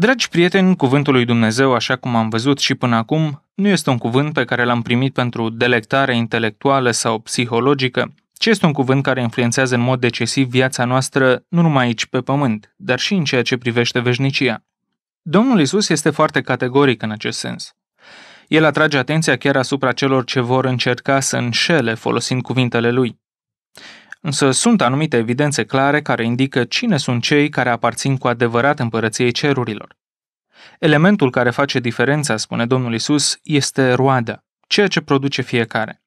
Dragi prieteni, cuvântul lui Dumnezeu, așa cum am văzut și până acum, nu este un cuvânt pe care l-am primit pentru delectare intelectuală sau psihologică, ci este un cuvânt care influențează în mod decisiv viața noastră nu numai aici pe pământ, dar și în ceea ce privește veșnicia. Domnul Isus este foarte categoric în acest sens. El atrage atenția chiar asupra celor ce vor încerca să înșele folosind cuvintele lui însă sunt anumite evidențe clare care indică cine sunt cei care aparțin cu adevărat împărăției cerurilor. Elementul care face diferența, spune Domnul Isus, este roada, ceea ce produce fiecare.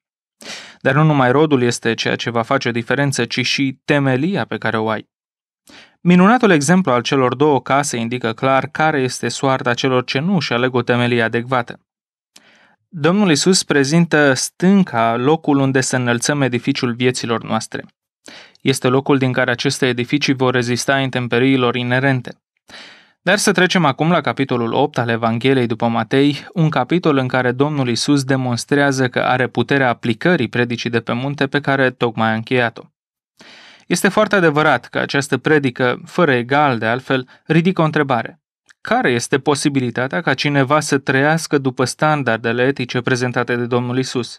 Dar nu numai rodul este ceea ce va face diferență, ci și temelia pe care o ai. Minunatul exemplu al celor două case indică clar care este soarta celor ce nu își aleg o temelie adecvată. Domnul Isus prezintă stânca locul unde să înălțăm edificiul vieților noastre este locul din care aceste edificii vor rezista intemperiilor inerente. Dar să trecem acum la capitolul 8 al Evangheliei după Matei, un capitol în care Domnul Isus demonstrează că are puterea aplicării predicii de pe munte pe care tocmai a încheiat-o. Este foarte adevărat că această predică, fără egal de altfel, ridică o întrebare. Care este posibilitatea ca cineva să trăiască după standardele etice prezentate de Domnul Isus?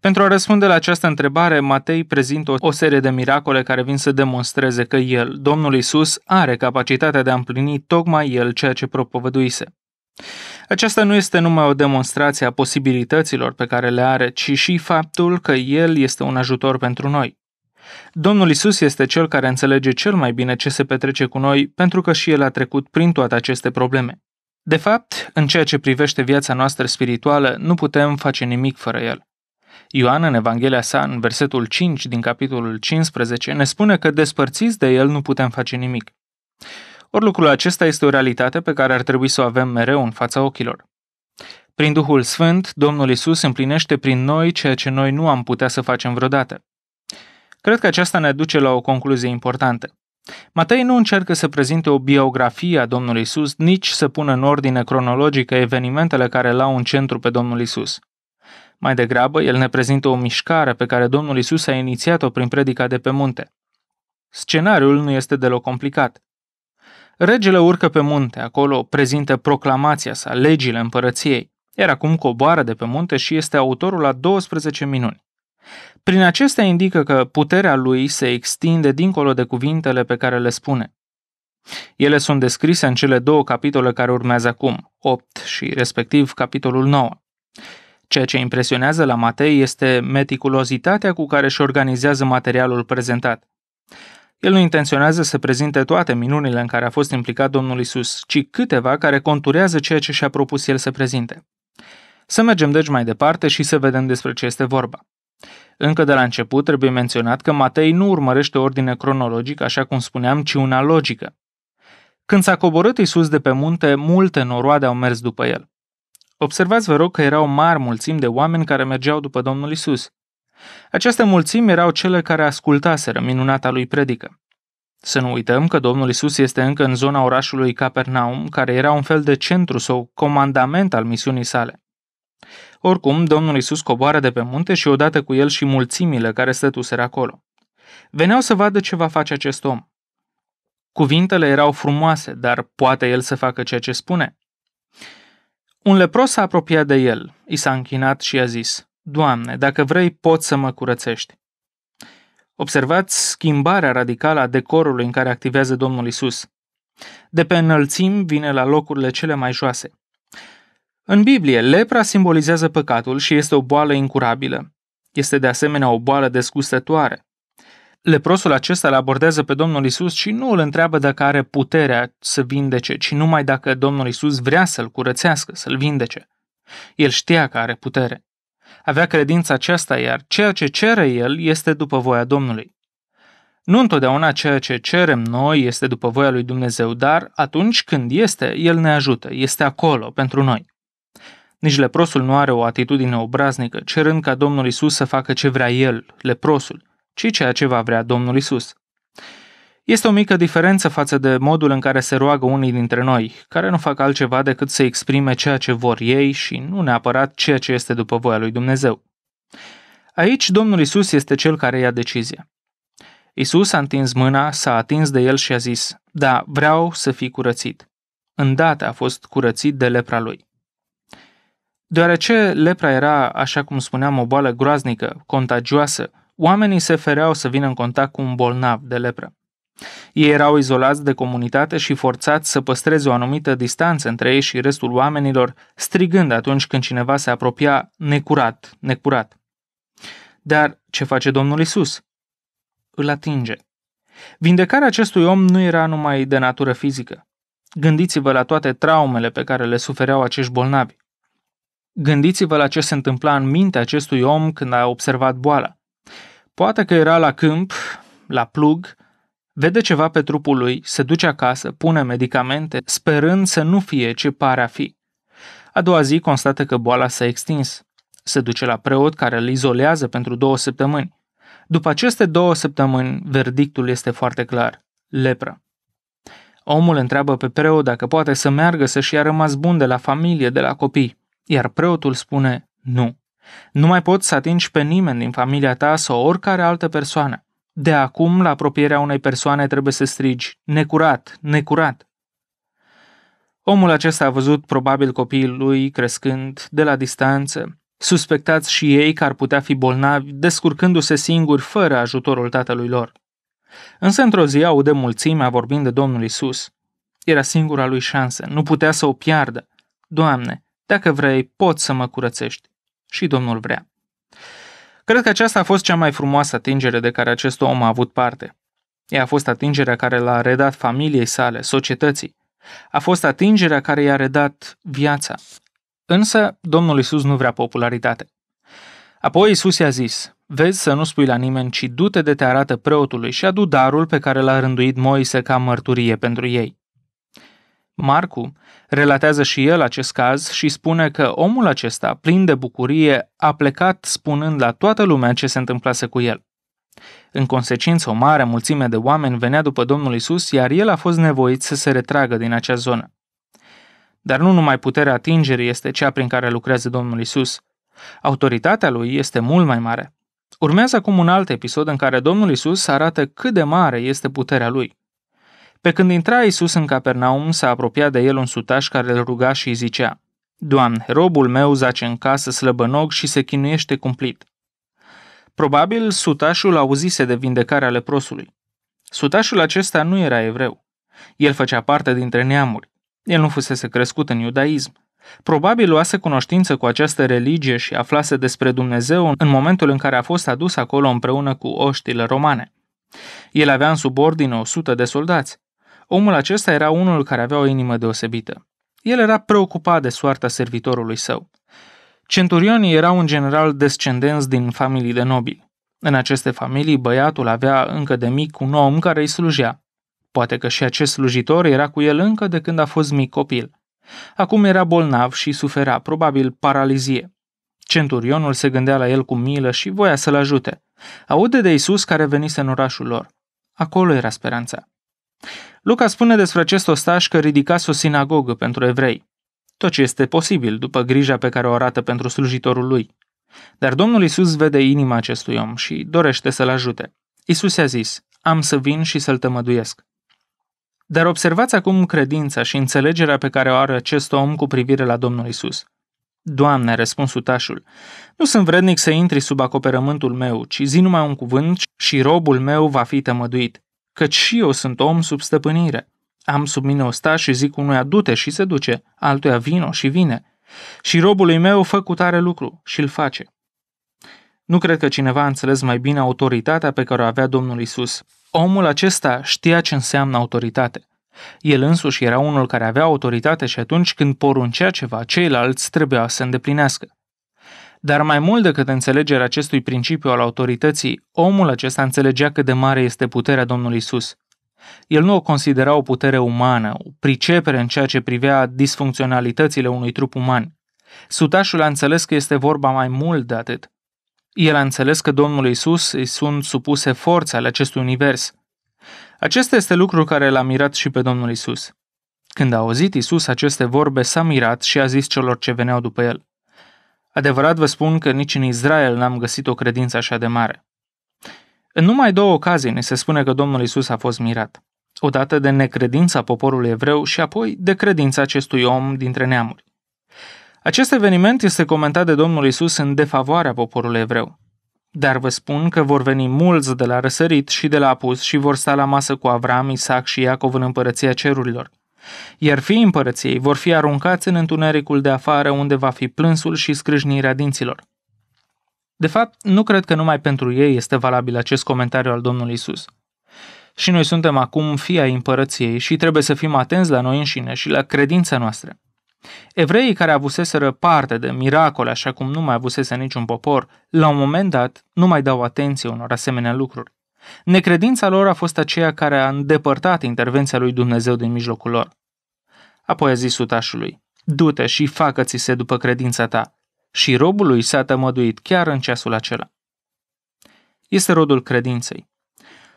Pentru a răspunde la această întrebare, Matei prezintă o serie de miracole care vin să demonstreze că el, Domnul Isus, are capacitatea de a împlini tocmai el ceea ce propovăduise. Aceasta nu este numai o demonstrație a posibilităților pe care le are, ci și faptul că El este un ajutor pentru noi. Domnul Isus este cel care înțelege cel mai bine ce se petrece cu noi, pentru că și El a trecut prin toate aceste probleme. De fapt, în ceea ce privește viața noastră spirituală, nu putem face nimic fără El. Ioan, în Evanghelia sa, în versetul 5 din capitolul 15, ne spune că despărțiți de el nu putem face nimic. Ori lucrul acesta este o realitate pe care ar trebui să o avem mereu în fața ochilor. Prin Duhul Sfânt, Domnul Isus împlinește prin noi ceea ce noi nu am putea să facem vreodată. Cred că aceasta ne duce la o concluzie importantă. Matei nu încearcă să prezinte o biografie a Domnului Isus, nici să pună în ordine cronologică evenimentele care l-au în centru pe Domnul Isus. Mai degrabă, el ne prezintă o mișcare pe care Domnul Isus a inițiat-o prin predica de pe munte. Scenariul nu este deloc complicat. Regele urcă pe munte, acolo prezintă proclamația sa, legile împărăției, iar acum coboară de pe munte și este autorul la 12 minuni. Prin acestea indică că puterea lui se extinde dincolo de cuvintele pe care le spune. Ele sunt descrise în cele două capitole care urmează acum, 8 și respectiv capitolul 9. Ceea ce impresionează la Matei este meticulozitatea cu care își organizează materialul prezentat. El nu intenționează să prezinte toate minunile în care a fost implicat Domnul Isus, ci câteva care conturează ceea ce și-a propus el să prezinte. Să mergem deci mai departe și să vedem despre ce este vorba. Încă de la început trebuie menționat că Matei nu urmărește ordine cronologică, așa cum spuneam, ci una logică. Când s-a coborât Isus de pe munte, multe noroade au mers după el. Observați, vă rog, că erau mari mulțimi de oameni care mergeau după Domnul Isus. Aceste mulțimi erau cele care ascultaseră minunata lui predică. Să nu uităm că Domnul Isus este încă în zona orașului Capernaum, care era un fel de centru sau comandament al misiunii sale. Oricum, Domnul Isus coboară de pe munte și odată cu el și mulțimile care stătuseră acolo. Veneau să vadă ce va face acest om. Cuvintele erau frumoase, dar poate el să facă ceea ce spune. Un lepros s-a apropiat de el, i s-a închinat și a zis, Doamne, dacă vrei, poți să mă curățești. Observați schimbarea radicală a decorului în care activează Domnul Isus. De pe înălțim vine la locurile cele mai joase. În Biblie, lepra simbolizează păcatul și este o boală incurabilă. Este de asemenea o boală desgustătoare. Leprosul acesta îl abordează pe Domnul Isus și nu îl întreabă dacă are puterea să vindece, ci numai dacă Domnul Isus vrea să-l curățească, să-l vindece. El știa că are putere. Avea credința aceasta, iar ceea ce cere el este după voia Domnului. Nu întotdeauna ceea ce cerem noi este după voia lui Dumnezeu, dar atunci când este, El ne ajută, este acolo pentru noi. Nici leprosul nu are o atitudine obraznică, cerând ca Domnul Isus să facă ce vrea el, leprosul, ci ceea ce va vrea Domnul Isus. Este o mică diferență față de modul în care se roagă unii dintre noi, care nu fac altceva decât să exprime ceea ce vor ei și nu neapărat ceea ce este după voia lui Dumnezeu. Aici Domnul Isus este cel care ia decizia. Isus a întins mâna, s-a atins de el și a zis, Da, vreau să fii curățit. Îndată a fost curățit de lepra lui. Deoarece lepra era, așa cum spuneam, o boală groaznică, contagioasă, oamenii se fereau să vină în contact cu un bolnav de lepră. Ei erau izolați de comunitate și forțați să păstreze o anumită distanță între ei și restul oamenilor, strigând atunci când cineva se apropia necurat, necurat. Dar ce face Domnul Isus? Îl atinge. Vindecarea acestui om nu era numai de natură fizică. Gândiți-vă la toate traumele pe care le sufereau acești bolnavi. Gândiți-vă la ce se întâmpla în mintea acestui om când a observat boala. Poate că era la câmp, la plug, vede ceva pe trupul lui, se duce acasă, pune medicamente, sperând să nu fie ce pare a fi. A doua zi constată că boala s-a extins. Se duce la preot care îl izolează pentru două săptămâni. După aceste două săptămâni, verdictul este foarte clar. Lepră. Omul întreabă pe preot dacă poate să meargă să-și ia rămas bun de la familie, de la copii, iar preotul spune nu. Nu mai poți să atingi pe nimeni din familia ta sau oricare altă persoană. De acum, la apropierea unei persoane trebuie să strigi, necurat, necurat. Omul acesta a văzut probabil copiii lui crescând de la distanță, suspectați și ei că ar putea fi bolnavi, descurcându-se singuri fără ajutorul tatălui lor. Însă într-o zi aude mulțimea vorbind de Domnul Isus. Era singura lui șansă, nu putea să o piardă. Doamne, dacă vrei, poți să mă curățești și Domnul vrea. Cred că aceasta a fost cea mai frumoasă atingere de care acest om a avut parte. Ea a fost atingerea care l-a redat familiei sale, societății. A fost atingerea care i-a redat viața. Însă, Domnul Isus nu vrea popularitate. Apoi Isus i-a zis, vezi să nu spui la nimeni, ci du-te de te arată preotului și adu darul pe care l-a rânduit Moise ca mărturie pentru ei. Marcu relatează și el acest caz și spune că omul acesta, plin de bucurie, a plecat spunând la toată lumea ce se întâmplase cu el. În consecință, o mare mulțime de oameni venea după Domnul Isus, iar el a fost nevoit să se retragă din acea zonă. Dar nu numai puterea atingerii este cea prin care lucrează Domnul Isus. Autoritatea lui este mult mai mare. Urmează acum un alt episod în care Domnul Isus arată cât de mare este puterea lui. Pe când intra Isus în Capernaum, s-a apropiat de el un sutaș care îl ruga și îi zicea, Doamne, robul meu zace în casă slăbănog și se chinuiește cumplit. Probabil sutașul auzise de vindecarea leprosului. Sutașul acesta nu era evreu. El făcea parte dintre neamuri. El nu fusese crescut în iudaism. Probabil luase cunoștință cu această religie și aflase despre Dumnezeu în momentul în care a fost adus acolo împreună cu oștile romane. El avea în subordine 100 de soldați. Omul acesta era unul care avea o inimă deosebită. El era preocupat de soarta servitorului său. Centurionii erau în general descendenți din familii de nobili. În aceste familii, băiatul avea încă de mic un om care îi slujea. Poate că și acest slujitor era cu el încă de când a fost mic copil. Acum era bolnav și sufera, probabil, paralizie. Centurionul se gândea la el cu milă și voia să-l ajute. Aude de Isus care venise în orașul lor. Acolo era speranța. Luca spune despre acest ostaș că ridicase o sinagogă pentru evrei. Tot ce este posibil, după grija pe care o arată pentru slujitorul lui. Dar Domnul Isus vede inima acestui om și dorește să-l ajute. Isus i-a zis, am să vin și să-l tămăduiesc. Dar observați acum credința și înțelegerea pe care o are acest om cu privire la Domnul Isus. Doamne, răspuns utașul, nu sunt vrednic să intri sub acoperământul meu, ci zi numai un cuvânt și robul meu va fi tămăduit căci și eu sunt om sub stăpânire. Am sub mine sta și zic unuia du-te și se duce, altuia vino și vine. Și robului meu fă cu tare lucru și îl face. Nu cred că cineva a înțeles mai bine autoritatea pe care o avea Domnul Isus. Omul acesta știa ce înseamnă autoritate. El însuși era unul care avea autoritate și atunci când poruncea ceva, ceilalți trebuia să îndeplinească. Dar mai mult decât înțelegerea acestui principiu al autorității, omul acesta înțelegea cât de mare este puterea Domnului Isus. El nu o considera o putere umană, o pricepere în ceea ce privea disfuncționalitățile unui trup uman. Sutașul a înțeles că este vorba mai mult de atât. El a înțeles că Domnul Isus îi sunt supuse forțe ale acestui univers. Acesta este lucru care l-a mirat și pe Domnul Isus. Când a auzit Isus aceste vorbe, s-a mirat și a zis celor ce veneau după el. Adevărat vă spun că nici în Israel n-am găsit o credință așa de mare. În numai două ocazii ne se spune că Domnul Isus a fost mirat. Odată de necredința poporului evreu și apoi de credința acestui om dintre neamuri. Acest eveniment este comentat de Domnul Isus în defavoarea poporului evreu. Dar vă spun că vor veni mulți de la răsărit și de la apus și vor sta la masă cu Avram, Isaac și Iacov în împărăția cerurilor iar fiii împărăției vor fi aruncați în întunericul de afară unde va fi plânsul și scrâșnirea dinților. De fapt, nu cred că numai pentru ei este valabil acest comentariu al Domnului Isus. Și noi suntem acum fii ai împărăției și trebuie să fim atenți la noi înșine și la credința noastră. Evreii care avuseseră parte de miracole așa cum nu mai avusese niciun popor, la un moment dat nu mai dau atenție unor asemenea lucruri. Necredința lor a fost aceea care a îndepărtat intervenția lui Dumnezeu din mijlocul lor. Apoi a zis sutașului, du-te și facă-ți se după credința ta. Și robului s-a tămăduit chiar în ceasul acela. Este rodul credinței.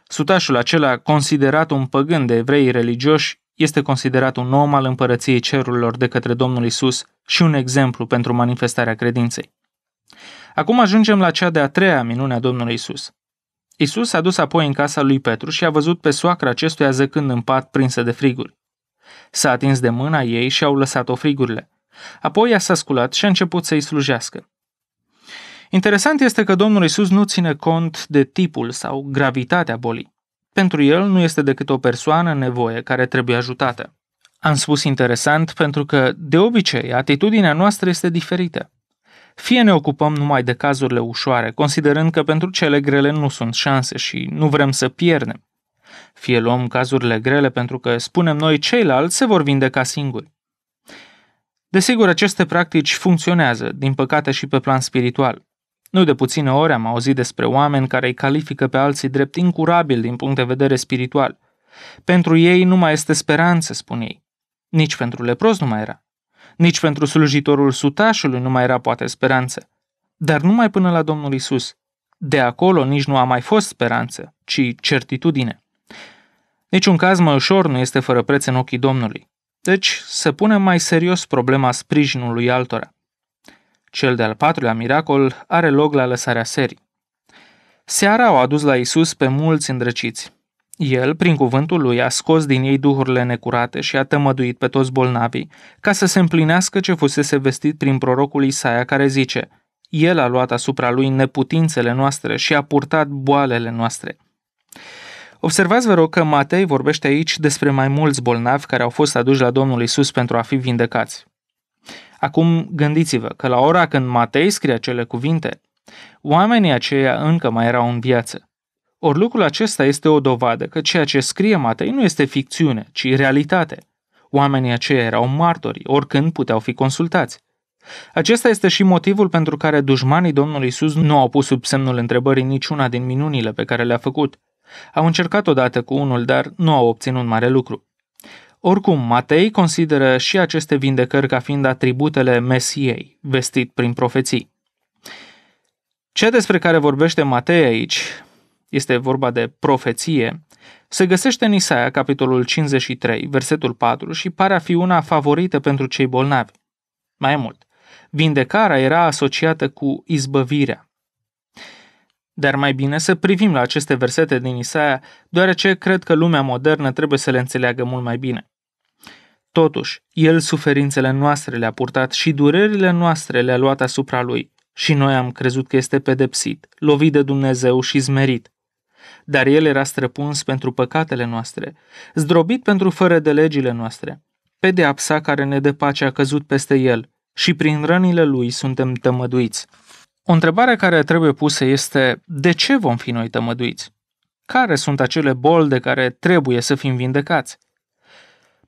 Sutașul acela, considerat un păgân de evrei religioși, este considerat un om al împărăției cerurilor de către Domnul Isus și un exemplu pentru manifestarea credinței. Acum ajungem la cea de-a treia minune a Domnului Isus. Isus a dus apoi în casa lui Petru și a văzut pe soacra acestuia zăcând în pat prinsă de friguri. S-a atins de mâna ei și au lăsat-o frigurile. Apoi ea s-a sculat și a început să-i slujească. Interesant este că Domnul Isus nu ține cont de tipul sau gravitatea bolii. Pentru el nu este decât o persoană în nevoie care trebuie ajutată. Am spus interesant pentru că, de obicei, atitudinea noastră este diferită. Fie ne ocupăm numai de cazurile ușoare, considerând că pentru cele grele nu sunt șanse și nu vrem să pierdem. Fie luăm cazurile grele pentru că spunem noi ceilalți se vor vindeca singuri. Desigur, aceste practici funcționează, din păcate și pe plan spiritual. Nu de puține ori am auzit despre oameni care îi califică pe alții drept incurabil din punct de vedere spiritual. Pentru ei nu mai este speranță, spun ei. Nici pentru lepros nu mai era. Nici pentru slujitorul sutașului nu mai era poate speranță. Dar numai până la Domnul Isus. De acolo nici nu a mai fost speranță, ci certitudine. Niciun caz mai ușor nu este fără preț în ochii Domnului. Deci se pune mai serios problema sprijinului altora. Cel de-al patrulea miracol are loc la lăsarea serii. Seara au adus la Isus pe mulți îndrăciți. El, prin cuvântul lui, a scos din ei duhurile necurate și a tămăduit pe toți bolnavii, ca să se împlinească ce fusese vestit prin prorocul Isaia care zice El a luat asupra lui neputințele noastre și a purtat boalele noastre. Observați, vă rog, că Matei vorbește aici despre mai mulți bolnavi care au fost aduși la Domnul Isus pentru a fi vindecați. Acum gândiți-vă că la ora când Matei scrie acele cuvinte, oamenii aceia încă mai erau în viață. Ori lucrul acesta este o dovadă că ceea ce scrie Matei nu este ficțiune, ci realitate. Oamenii aceia erau martori, oricând puteau fi consultați. Acesta este și motivul pentru care dușmanii Domnului Isus nu au pus sub semnul întrebării niciuna din minunile pe care le-a făcut – au încercat odată cu unul, dar nu au obținut mare lucru. Oricum, Matei consideră și aceste vindecări ca fiind atributele Mesiei, vestit prin profeții. Ceea despre care vorbește Matei aici, este vorba de profeție, se găsește în Isaia, capitolul 53, versetul 4 și pare a fi una favorită pentru cei bolnavi. Mai mult, vindecarea era asociată cu izbăvirea, dar mai bine să privim la aceste versete din Isaia, deoarece cred că lumea modernă trebuie să le înțeleagă mult mai bine. Totuși, El suferințele noastre le-a purtat și durerile noastre le-a luat asupra Lui și noi am crezut că este pedepsit, lovit de Dumnezeu și zmerit. Dar El era străpuns pentru păcatele noastre, zdrobit pentru fără de legile noastre. Pedeapsa care ne dă pace a căzut peste El și prin rănile Lui suntem tămăduiți. O întrebare care trebuie pusă este de ce vom fi noi tămăduiți? Care sunt acele boli de care trebuie să fim vindecați?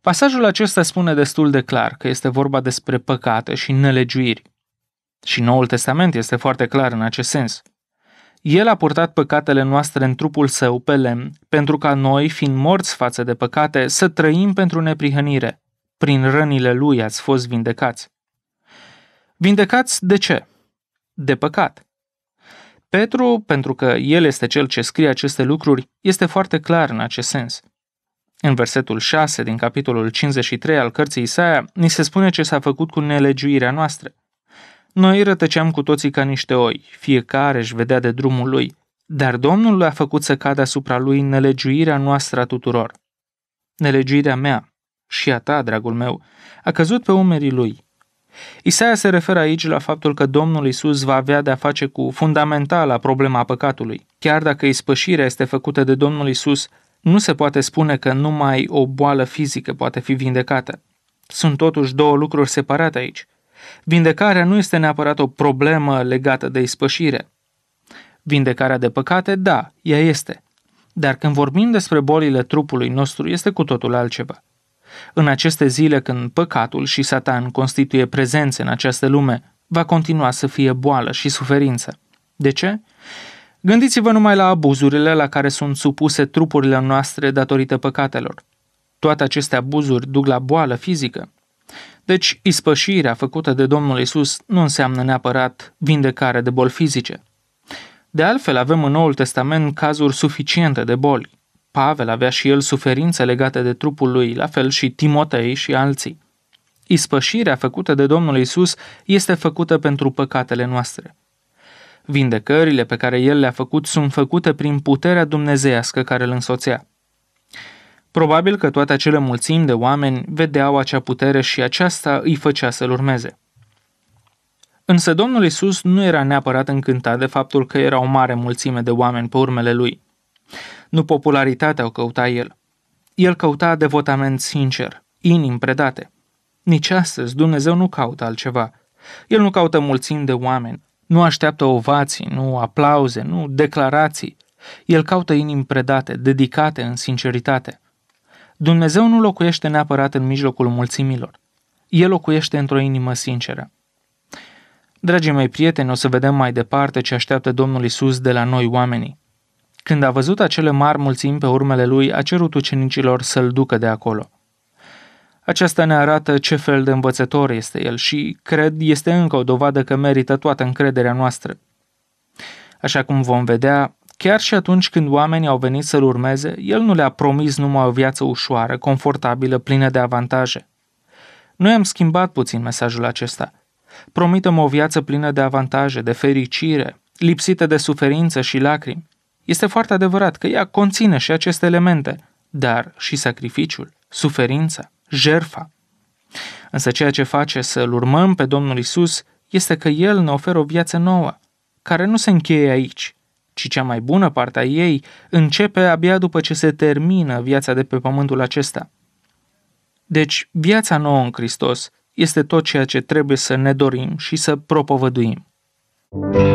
Pasajul acesta spune destul de clar că este vorba despre păcate și nelegiuiri. Și Noul Testament este foarte clar în acest sens. El a purtat păcatele noastre în trupul său pe lemn, pentru ca noi, fiind morți față de păcate, să trăim pentru neprihănire. Prin rănile lui ați fost vindecați. Vindecați de ce? de păcat. Petru, pentru că el este cel ce scrie aceste lucruri, este foarte clar în acest sens. În versetul 6 din capitolul 53 al cărții Isaia, ni se spune ce s-a făcut cu nelegiuirea noastră. Noi rătăceam cu toții ca niște oi, fiecare își vedea de drumul lui, dar Domnul a făcut să cadă asupra lui nelegiuirea noastră a tuturor. Nelegiuirea mea și a ta, dragul meu, a căzut pe umerii lui. Isaia se referă aici la faptul că Domnul Isus va avea de-a face cu fundamentala problema păcatului. Chiar dacă ispășirea este făcută de Domnul Isus, nu se poate spune că numai o boală fizică poate fi vindecată. Sunt totuși două lucruri separate aici. Vindecarea nu este neapărat o problemă legată de ispășire. Vindecarea de păcate, da, ea este. Dar când vorbim despre bolile trupului nostru, este cu totul altceva. În aceste zile când păcatul și satan constituie prezențe în această lume, va continua să fie boală și suferință. De ce? Gândiți-vă numai la abuzurile la care sunt supuse trupurile noastre datorită păcatelor. Toate aceste abuzuri duc la boală fizică. Deci, ispășirea făcută de Domnul Isus nu înseamnă neapărat vindecare de boli fizice. De altfel, avem în Noul Testament cazuri suficiente de boli. Pavel avea și el suferințe legate de trupul lui, la fel și Timotei și alții. Ispășirea făcută de Domnul Isus este făcută pentru păcatele noastre. Vindecările pe care El le-a făcut sunt făcute prin puterea dumnezeiască care îl însoțea. Probabil că toate acele mulțimi de oameni vedeau acea putere și aceasta îi făcea să-L urmeze. Însă Domnul Isus nu era neapărat încântat de faptul că era o mare mulțime de oameni pe urmele lui. Nu popularitatea o căuta el. El căuta devotament sincer, inim predate. Nici astăzi Dumnezeu nu caută altceva. El nu caută mulțimi de oameni, nu așteaptă ovații, nu aplauze, nu declarații. El caută inim predate, dedicate în sinceritate. Dumnezeu nu locuiește neapărat în mijlocul mulțimilor. El locuiește într-o inimă sinceră. Dragii mei prieteni, o să vedem mai departe ce așteaptă Domnul Isus de la noi oamenii. Când a văzut acele mari mulțimi pe urmele lui, a cerut ucenicilor să-l ducă de acolo. Aceasta ne arată ce fel de învățător este el și, cred, este încă o dovadă că merită toată încrederea noastră. Așa cum vom vedea, chiar și atunci când oamenii au venit să-l urmeze, el nu le-a promis numai o viață ușoară, confortabilă, plină de avantaje. Noi am schimbat puțin mesajul acesta. Promitem o viață plină de avantaje, de fericire, lipsită de suferință și lacrimi. Este foarte adevărat că ea conține și aceste elemente, dar și sacrificiul, suferința, jerfa. Însă ceea ce face să-L urmăm pe Domnul Isus este că El ne oferă o viață nouă, care nu se încheie aici, ci cea mai bună parte a ei începe abia după ce se termină viața de pe pământul acesta. Deci, viața nouă în Hristos este tot ceea ce trebuie să ne dorim și să propovăduim. thank you